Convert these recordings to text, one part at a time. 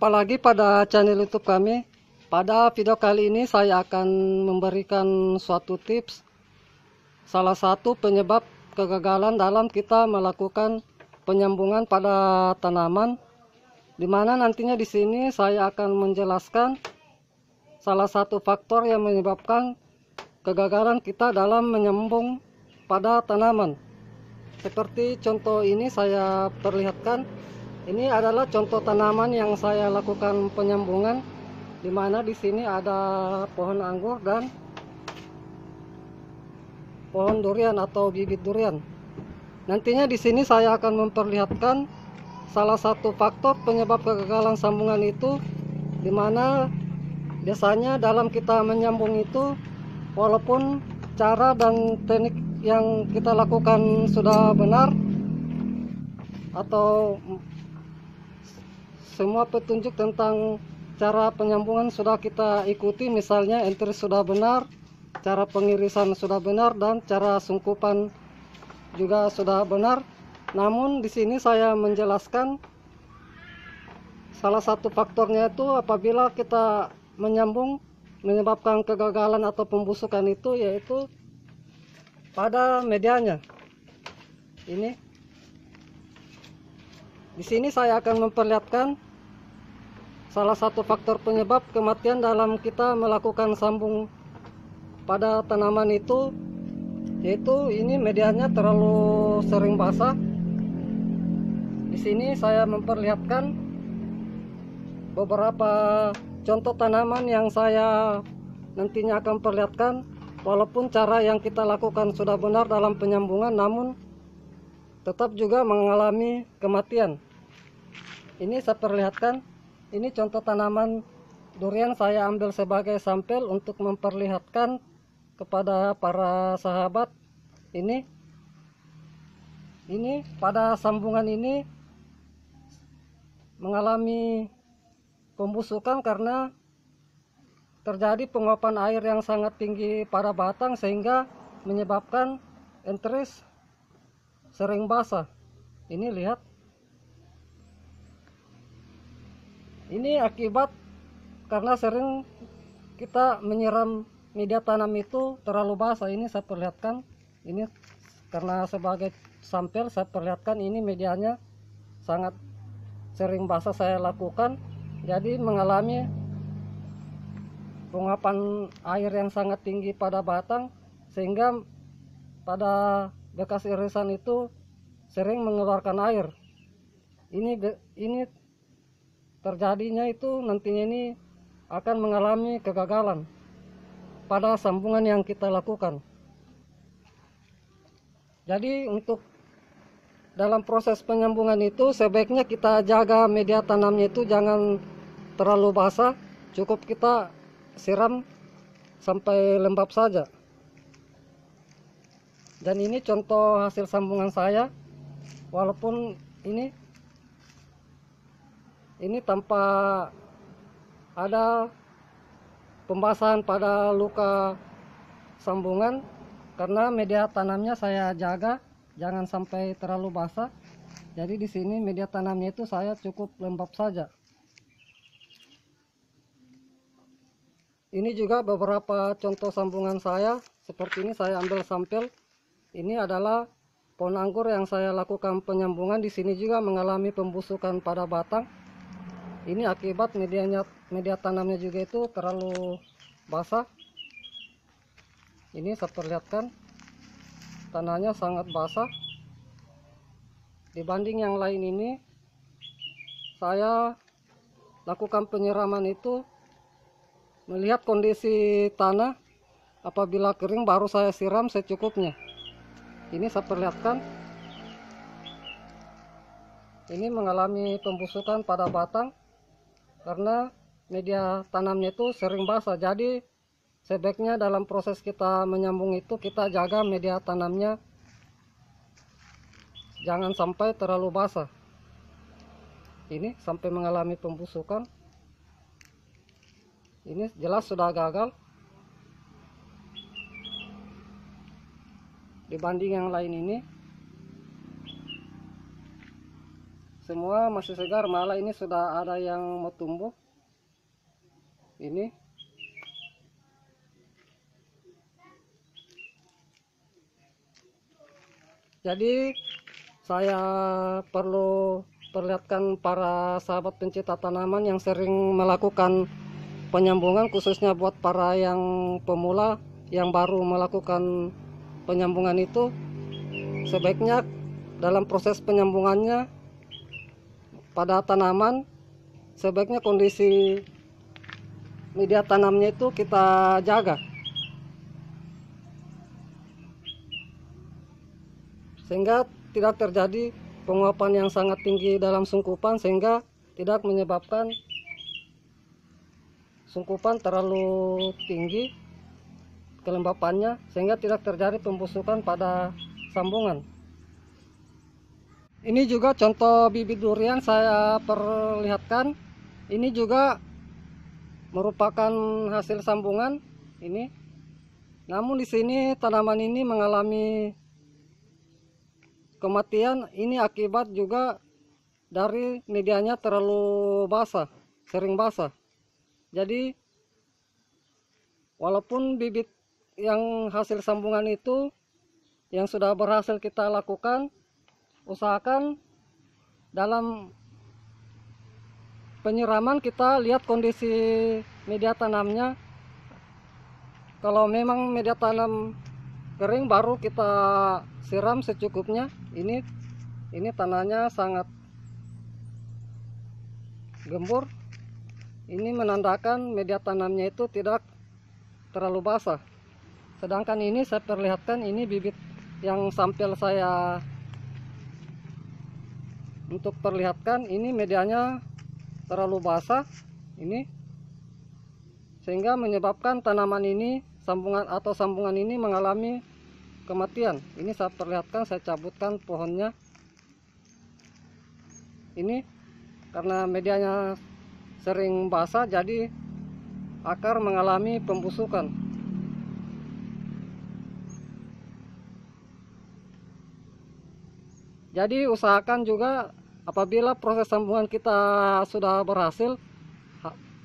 Jumpa lagi pada channel YouTube kami. Pada video kali ini saya akan memberikan suatu tips salah satu penyebab kegagalan dalam kita melakukan penyambungan pada tanaman dimana nantinya di sini saya akan menjelaskan salah satu faktor yang menyebabkan kegagalan kita dalam menyambung pada tanaman. Seperti contoh ini saya perlihatkan ini adalah contoh tanaman yang saya lakukan penyambungan di mana di sini ada pohon anggur dan pohon durian atau bibit durian. Nantinya di sini saya akan memperlihatkan salah satu faktor penyebab kegagalan sambungan itu di mana biasanya dalam kita menyambung itu walaupun cara dan teknik yang kita lakukan sudah benar atau semua petunjuk tentang cara penyambungan sudah kita ikuti misalnya entry sudah benar cara pengirisan sudah benar dan cara sungkupan juga sudah benar namun di sini saya menjelaskan salah satu faktornya itu apabila kita menyambung menyebabkan kegagalan atau pembusukan itu yaitu pada medianya ini di sini saya akan memperlihatkan salah satu faktor penyebab kematian dalam kita melakukan sambung pada tanaman itu yaitu ini medianya terlalu sering basah di sini saya memperlihatkan beberapa contoh tanaman yang saya nantinya akan perlihatkan walaupun cara yang kita lakukan sudah benar dalam penyambungan namun tetap juga mengalami kematian ini saya perlihatkan ini contoh tanaman durian saya ambil sebagai sampel untuk memperlihatkan kepada para sahabat ini ini pada sambungan ini mengalami pembusukan karena terjadi penguapan air yang sangat tinggi pada batang sehingga menyebabkan entris sering basah. Ini lihat Ini akibat karena sering kita menyiram media tanam itu terlalu basah. Ini saya perlihatkan ini karena sebagai sampel saya perlihatkan ini medianya sangat sering basah saya lakukan jadi mengalami penguapan air yang sangat tinggi pada batang sehingga pada bekas irisan itu sering mengeluarkan air ini ini terjadinya itu nantinya ini akan mengalami kegagalan pada sambungan yang kita lakukan. Jadi untuk dalam proses penyambungan itu sebaiknya kita jaga media tanamnya itu jangan terlalu basah, cukup kita siram sampai lembab saja. Dan ini contoh hasil sambungan saya, walaupun ini ini tanpa ada pembasahan pada luka sambungan karena media tanamnya saya jaga jangan sampai terlalu basah jadi di sini media tanamnya itu saya cukup lembab saja ini juga beberapa contoh sambungan saya seperti ini saya ambil sampel ini adalah pohon anggur yang saya lakukan penyambungan di sini juga mengalami pembusukan pada batang ini akibat medianya media tanamnya juga itu terlalu basah ini saya perlihatkan tanahnya sangat basah dibanding yang lain ini saya lakukan penyiraman itu melihat kondisi tanah apabila kering baru saya siram secukupnya ini saya perlihatkan ini mengalami pembusukan pada batang karena media tanamnya itu sering basah jadi sebaiknya dalam proses kita menyambung itu kita jaga media tanamnya jangan sampai terlalu basah ini sampai mengalami pembusukan ini jelas sudah gagal dibanding yang lain ini semua masih segar malah ini sudah ada yang mau tumbuh ini jadi saya perlu perlihatkan para sahabat pencipta tanaman yang sering melakukan penyambungan khususnya buat para yang pemula yang baru melakukan penyambungan itu sebaiknya dalam proses penyambungannya pada tanaman sebaiknya kondisi media tanamnya itu kita jaga sehingga tidak terjadi penguapan yang sangat tinggi dalam sungkupan sehingga tidak menyebabkan sungkupan terlalu tinggi kelembapannya sehingga tidak terjadi pembusukan pada sambungan ini juga contoh bibit durian saya perlihatkan ini juga merupakan hasil sambungan ini namun di sini tanaman ini mengalami kematian ini akibat juga dari medianya terlalu basah sering basah jadi walaupun bibit yang hasil sambungan itu yang sudah berhasil kita lakukan usahakan dalam penyiraman kita lihat kondisi media tanamnya kalau memang media tanam kering baru kita siram secukupnya ini ini tanahnya sangat gembur ini menandakan media tanamnya itu tidak terlalu basah sedangkan ini saya perlihatkan ini bibit yang sampel saya untuk perlihatkan ini medianya terlalu basah ini sehingga menyebabkan tanaman ini sambungan atau sambungan ini mengalami kematian ini saya perlihatkan saya cabutkan pohonnya ini karena medianya sering basah jadi akar mengalami pembusukan jadi usahakan juga apabila proses sambungan kita sudah berhasil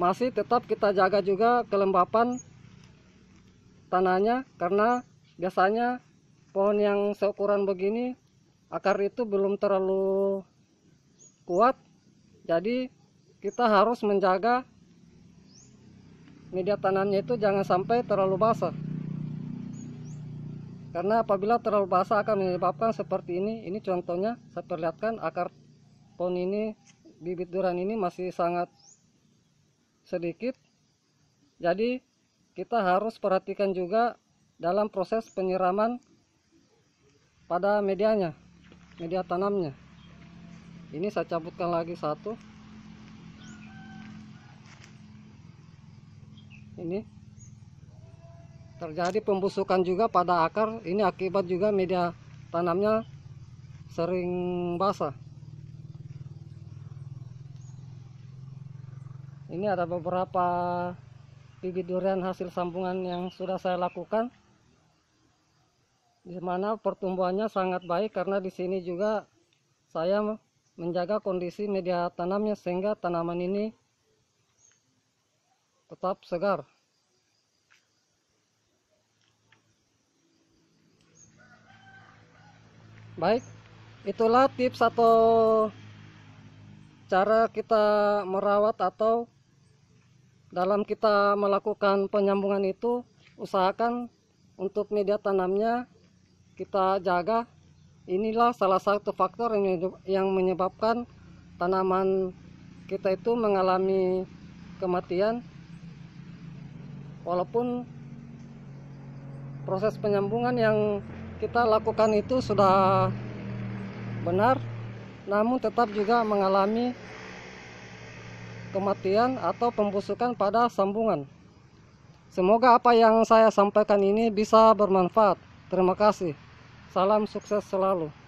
masih tetap kita jaga juga kelembapan tanahnya karena biasanya pohon yang seukuran begini akar itu belum terlalu kuat jadi kita harus menjaga media tanahnya itu jangan sampai terlalu basah karena apabila terlalu basah akan menyebabkan seperti ini ini contohnya saya perlihatkan akar pohon ini bibit durian ini masih sangat sedikit jadi kita harus perhatikan juga dalam proses penyiraman pada medianya media tanamnya ini saya cabutkan lagi satu ini terjadi pembusukan juga pada akar ini akibat juga media tanamnya sering basah ini ada beberapa bibit durian hasil sambungan yang sudah saya lakukan di mana pertumbuhannya sangat baik karena di sini juga saya menjaga kondisi media tanamnya sehingga tanaman ini tetap segar baik itulah tips atau cara kita merawat atau dalam kita melakukan penyambungan itu usahakan untuk media tanamnya kita jaga inilah salah satu faktor yang menyebabkan tanaman kita itu mengalami kematian walaupun proses penyambungan yang kita lakukan itu sudah benar namun tetap juga mengalami kematian atau pembusukan pada sambungan. Semoga apa yang saya sampaikan ini bisa bermanfaat. Terima kasih. Salam sukses selalu.